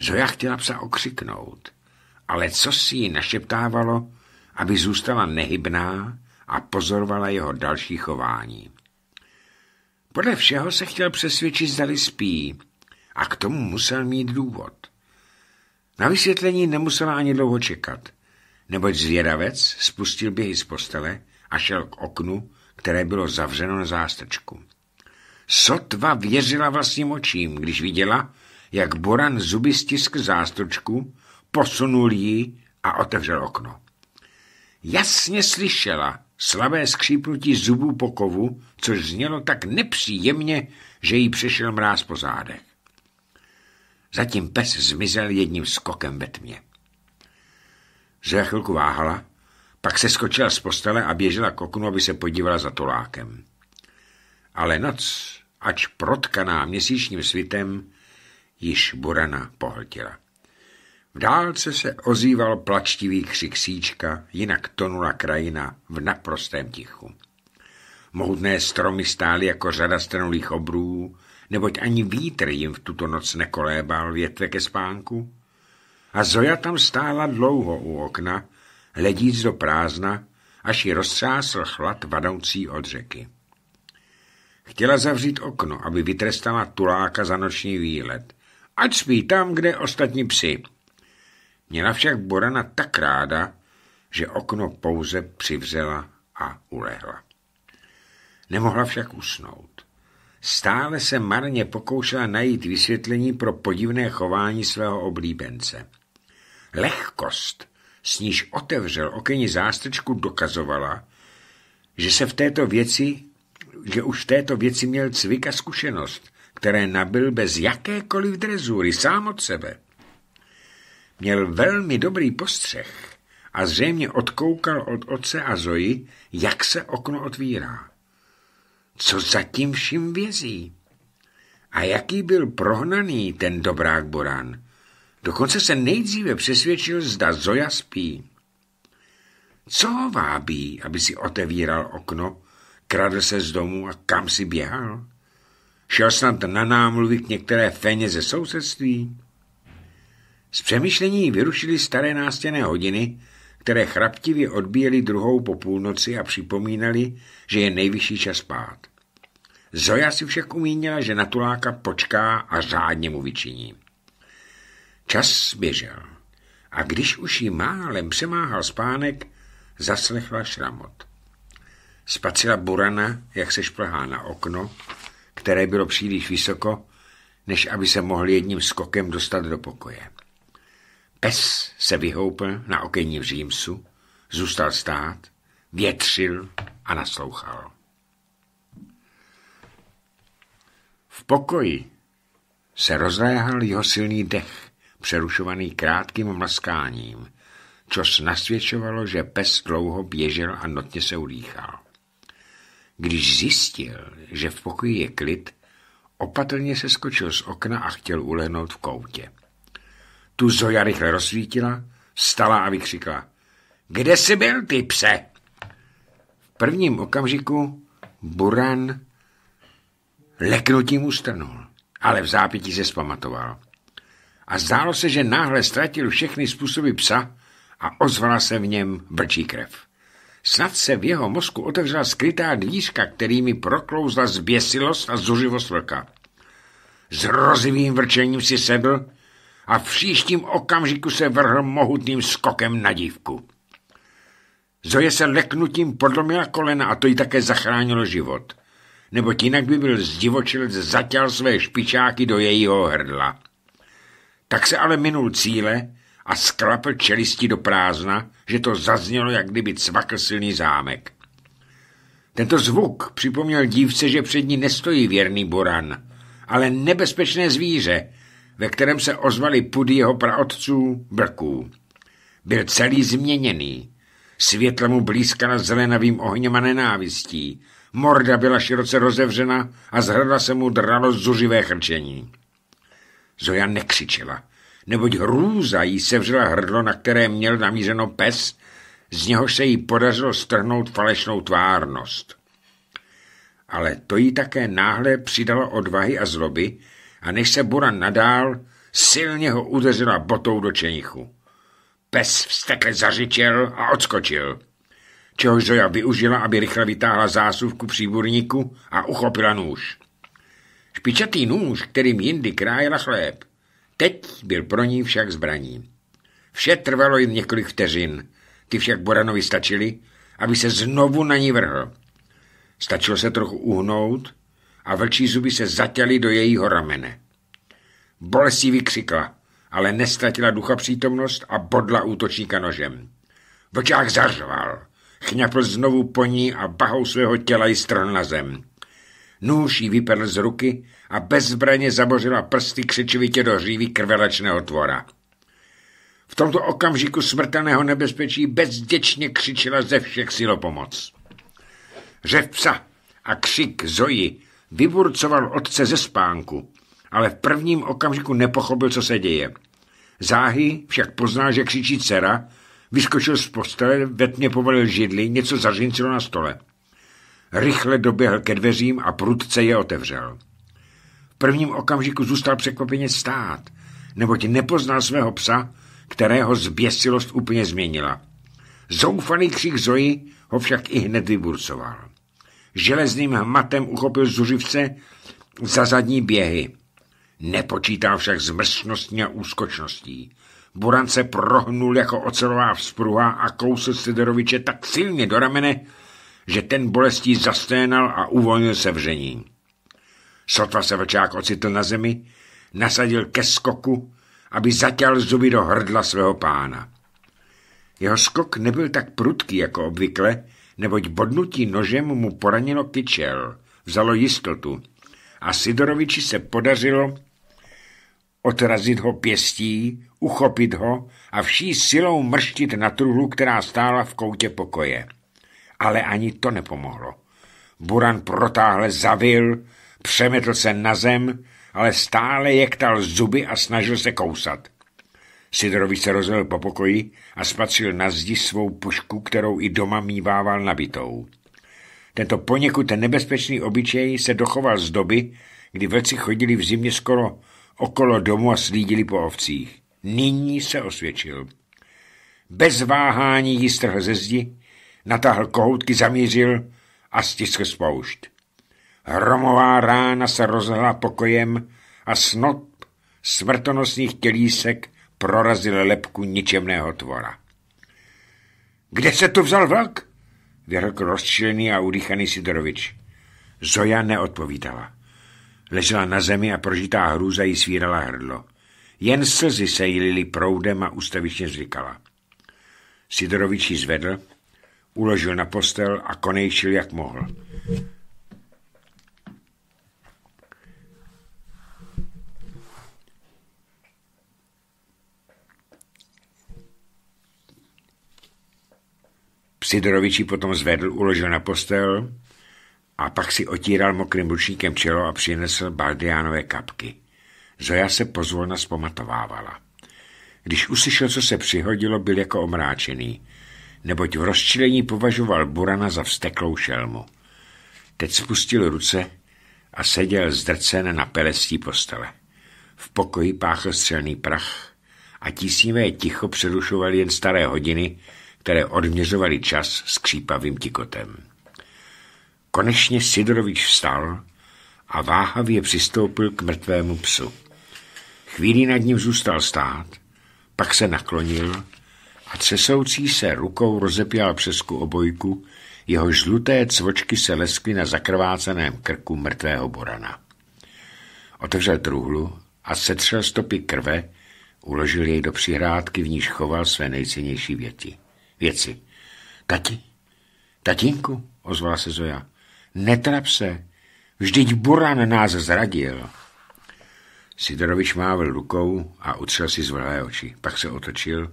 S1: Zoja chtěla psa okřiknout, ale co si ji našeptávalo, aby zůstala nehybná a pozorovala jeho další chování. Podle všeho se chtěl přesvědčit, zdali spí, a k tomu musel mít důvod. Na vysvětlení nemusela ani dlouho čekat, neboť zvědavec spustil běhy z postele a šel k oknu, které bylo zavřeno na zástečku. Sotva věřila vlastním očím, když viděla, jak Boran zuby stisk zástočku posunul ji a otevřel okno jasně slyšela slabé skřípnutí zubů po kovu, což znělo tak nepříjemně, že jí přešel mráz po zádech. Zatím pes zmizel jedním skokem ve tmě. Zoja chvilku váhala, pak se skočila z postele a běžela k oknu, aby se podívala za tolákem. Ale noc, ač protkaná měsíčním svitem, již burana pohltila. V dálce se ozýval plačtivý křik síčka, jinak tonula krajina v naprostém tichu. Mohutné stromy stály jako řada strnulých obrů, neboť ani vítr jim v tuto noc nekolébal větve ke spánku. A Zoja tam stála dlouho u okna, hledíc do prázdna, až ji roztřásl chlad vadoucí od řeky. Chtěla zavřít okno, aby vytrestala tuláka za noční výlet. Ať spí tam, kde ostatní psi, Měla však Borana tak ráda, že okno pouze přivřela a ulehla. Nemohla však usnout. Stále se marně pokoušela najít vysvětlení pro podivné chování svého oblíbence. Lehkost, s níž otevřel okení zástrčku, dokazovala, že se v této věci, že už v této věci měl cvik a zkušenost, které nabil bez jakékoliv drezury, sám od sebe. Měl velmi dobrý postřeh a zřejmě odkoukal od otce a Zoji, jak se okno otvírá. Co za tím vším vězí? A jaký byl prohnaný ten dobrák Borán? Dokonce se nejdříve přesvědčil, zda Zoja spí. Co ho vábí, aby si otevíral okno, kradl se z domu a kam si běhal? Šel snad na námluvy k některé feně ze sousedství? Z přemýšlení vyrušily staré nástěné hodiny, které chraptivě odbíjely druhou po půlnoci a připomínali, že je nejvyšší čas spát. Zoja si však umínila, že na tuláka počká a řádně mu vyčiní. Čas běžel a když už jí málem přemáhal spánek, zaslechla šramot. Spacila burana, jak se šplhá na okno, které bylo příliš vysoko, než aby se mohl jedním skokem dostat do pokoje. Pes se vyhoupil na okenní v římsu, zůstal stát, větřil a naslouchal. V pokoji se rozléhal jeho silný dech, přerušovaný krátkým mlaskáním, což nasvědčovalo, že pes dlouho běžel a notně se udýchal. Když zjistil, že v pokoji je klid, opatrně se skočil z okna a chtěl ulehnout v koutě. Tu Zoja rychle rozsvítila, stala a vykřikla. Kde jsi byl, ty pse? V prvním okamžiku Buran leknutím ustrnul, ale v zápětí se spamatoval. A zdálo se, že náhle ztratil všechny způsoby psa a ozvala se v něm brčí krev. Snad se v jeho mozku otevřela skrytá dvířka, kterými proklouzla zběsilost a zuřivost vlka. S rozivým vrčením si sedl a v příštím okamžiku se vrhl mohutným skokem na dívku. Zoje se leknutím podlomila kolena a to jí také zachránilo život, neboť jinak by byl zdivočilec zatěl své špičáky do jejího hrdla. Tak se ale minul cíle a sklapl čelisti do prázdna, že to zaznělo, jak kdyby cvakl silný zámek. Tento zvuk připomněl dívce, že před ní nestojí věrný boran, ale nebezpečné zvíře, ve kterém se ozvali pudy jeho praotců Brků. Byl celý změněný. Světla mu blízkala zelenavým ohněm a nenávistí. Morda byla široce rozevřena a z se mu dralo zuřivé chrčení. Zoja nekřičela, neboť hrůza jí sevřela hrdlo, na které měl namířeno pes, z něhož se jí podařilo strhnout falešnou tvárnost. Ale to jí také náhle přidalo odvahy a zloby, a než se Buran nadál, silně ho udeřila botou do čenichu. Pes vstekle zařičel a odskočil. Čehož Zoja využila, aby rychle vytáhla zásuvku příburníku a uchopila nůž. Špičatý nůž, kterým jindy krájela chléb, teď byl pro ní však zbraní. Vše trvalo jen několik vteřin, ty však Boranovi stačily, aby se znovu na ní vrhl. Stačilo se trochu uhnout a vlčí zuby se zatěly do jejího ramene. Bolestí vykřikla, ale nestratila ducha přítomnost a bodla útočníka nožem. Vlčák zařval, chňapl znovu po ní a bahou svého těla ji strhl na zem. Nůž jí vypadl z ruky a bezbraně zabořila prsty křičivitě do hřívy krvelačného tvora. V tomto okamžiku smrtelného nebezpečí bezděčně křičela ze všech sil pomoc. Řev psa a křik Zoji Vyburcoval otce ze spánku, ale v prvním okamžiku nepochopil, co se děje. Záhy však poznal, že křičí dcera, vyskočil z postele, ve tmě povolil židli, něco zařincilo na stole. Rychle doběhl ke dveřím a prudce je otevřel. V prvním okamžiku zůstal překvapeně stát, neboť nepoznal svého psa, kterého zběsilost úplně změnila. Zoufalý křik Zoji ho však i hned vyburcoval. Železným hmatem uchopil zuřivce za zadní běhy. Nepočítal však zmrzčnostní a úskočností. Buran se prohnul jako ocelová vzpruha a kousl Sederoviče tak silně do ramene, že ten bolestí zasténal a uvolnil se vření. Sotva se vlčák ocitl na zemi, nasadil ke skoku, aby zatěl zuby do hrdla svého pána. Jeho skok nebyl tak prudký jako obvykle, neboť bodnutí nožem mu poranilo kyčel, vzalo jistotu a Sidoroviči se podařilo odrazit ho pěstí, uchopit ho a vší silou mrštit na truhlu, která stála v koutě pokoje. Ale ani to nepomohlo. Buran protáhle zavil, přemetl se na zem, ale stále jektal zuby a snažil se kousat. Sidorovi se rozjel po pokoji a spatřil na zdi svou pušku, kterou i doma mívával nabitou. Tento poněkud nebezpečný obyčej se dochoval z doby, kdy vlci chodili v zimě skoro okolo domu a slídili po ovcích. Nyní se osvědčil. Bez váhání ji strhl ze zdi, natáhl kohoutky, zamířil a stiskl spoušť. Hromová rána se rozhla pokojem a snop smrtonosných tělísek prorazil lepku ničemného tvora. Kde se tu vzal vlk? Vyhrkl rozčilený a udýchaný Sidorovič. Zoja neodpovídala. Ležela na zemi a prožitá hrůza jí svírala hrdlo. Jen slzy se jí proudem a ustavičně zvykala. Sidorovič ji zvedl, uložil na postel a konejšil, jak mohl. Sidorovič ji potom zvedl, uložil na postel a pak si otíral mokrým ručníkem čelo a přinesl bardiánové kapky. Zoja se pozvolna spamatovávala. Když uslyšel, co se přihodilo, byl jako omráčený, neboť v rozčilení považoval Burana za vsteklou šelmu. Teď spustil ruce a seděl zdrcen na pelestí postele. V pokoji páchl střelný prach a tísnivé ticho přerušoval jen staré hodiny, které odměřovaly čas skřípavým tikotem. Konečně Sidorovič vstal a váhavě přistoupil k mrtvému psu. Chvíli nad ním zůstal stát, pak se naklonil a třesoucí se rukou rozepěl přesku obojku, jeho žluté cvočky se leskly na zakrváceném krku mrtvého borana. Otevřel truhlu a setřel stopy krve, uložil jej do přihrádky, v níž choval své nejcennější věti věci. Tati? Tatínku? Ozvala se Zoja. Netrap se. Vždyť Buran nás zradil. Sidorovič mávil rukou a utřel si zvlhé oči. Pak se otočil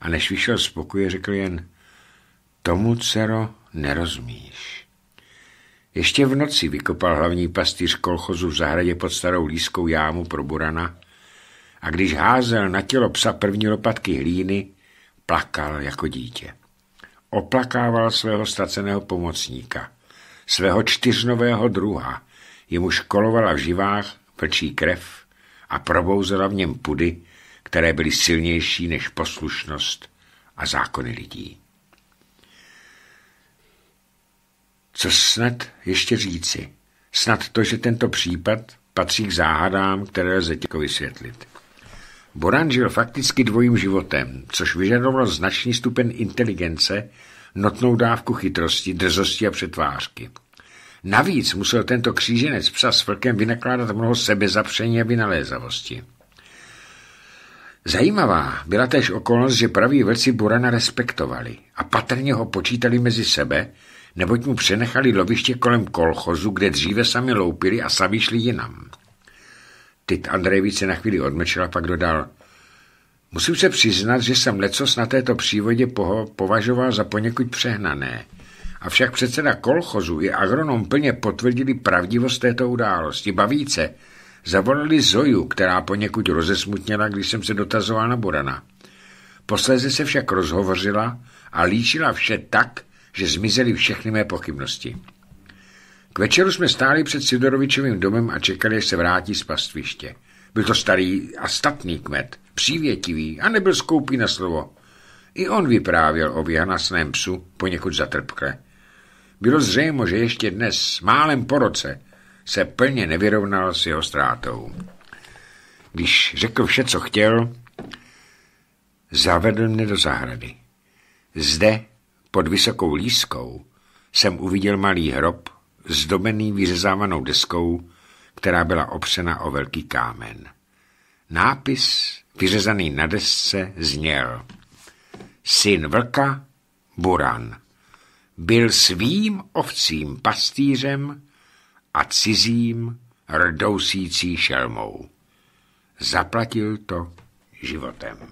S1: a než vyšel z pokoje, řekl jen tomu, cero nerozumíš. Ještě v noci vykopal hlavní pastýř kolchozu v zahradě pod starou lískou jámu pro Burana a když házel na tělo psa první lopatky hlíny, plakal jako dítě. Oplakával svého ztraceného pomocníka, svého čtyřnového druha, jemuž kolovala v živách plčí krev a probouzela v něm pudy, které byly silnější než poslušnost a zákony lidí. Co snad ještě říci? Snad to, že tento případ patří k záhadám, které lze těko vysvětlit. Boran žil fakticky dvojím životem, což vyžadovalo značný stupen inteligence, notnou dávku chytrosti, drzosti a přetvářky. Navíc musel tento kříženec psa s vlkem vynakládat mnoho sebezapření a vynalézavosti. Zajímavá byla též okolnost, že praví vlci Burana respektovali a patrně ho počítali mezi sebe, neboť mu přenechali loviště kolem kolchozu, kde dříve sami loupili a sami šli jinam. Tyt Andrejvíc se na chvíli odmlčel a pak dodal. Musím se přiznat, že jsem lecos na této přívodě poho- považoval za poněkud přehnané. Avšak předseda kolchozu i agronom plně potvrdili pravdivost této události. Bavíce zavolali Zoju, která poněkud rozesmutněla, když jsem se dotazoval na Borana. Posléze se však rozhovořila a líčila vše tak, že zmizely všechny mé pochybnosti. K večeru jsme stáli před Sidorovičovým domem a čekali, až se vrátí z pastviště. Byl to starý a statný kmet, přívětivý a nebyl skoupý na slovo. I on vyprávěl o vyhanasném psu poněkud zatrpkle. Bylo zřejmo, že ještě dnes, málem po roce, se plně nevyrovnal s jeho ztrátou. Když řekl vše, co chtěl, zavedl mne do zahrady. Zde, pod vysokou lískou, jsem uviděl malý hrob, zdobený vyřezávanou deskou, která byla opřena o velký kámen. Nápis, vyřezaný na desce, zněl Syn vlka, Buran, byl svým ovcím pastýřem a cizím rdousící šelmou. Zaplatil to životem.